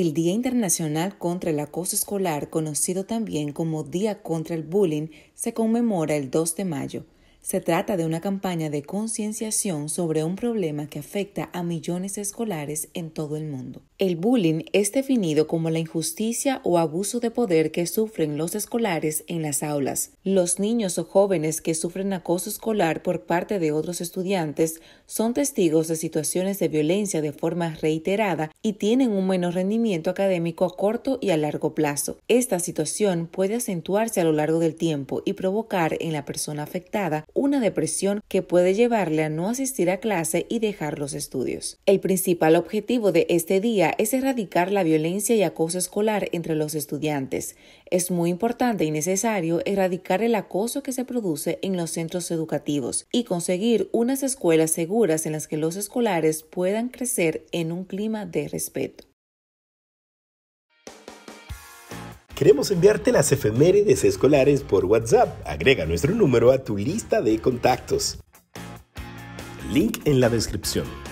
El Día Internacional contra el Acoso Escolar, conocido también como Día contra el Bullying, se conmemora el 2 de mayo. Se trata de una campaña de concienciación sobre un problema que afecta a millones de escolares en todo el mundo. El bullying es definido como la injusticia o abuso de poder que sufren los escolares en las aulas. Los niños o jóvenes que sufren acoso escolar por parte de otros estudiantes son testigos de situaciones de violencia de forma reiterada y tienen un menor rendimiento académico a corto y a largo plazo. Esta situación puede acentuarse a lo largo del tiempo y provocar en la persona afectada una depresión que puede llevarle a no asistir a clase y dejar los estudios. El principal objetivo de este día es erradicar la violencia y acoso escolar entre los estudiantes. Es muy importante y necesario erradicar el acoso que se produce en los centros educativos y conseguir unas escuelas seguras en las que los escolares puedan crecer en un clima de respeto. Queremos enviarte las efemérides escolares por WhatsApp. Agrega nuestro número a tu lista de contactos. Link en la descripción.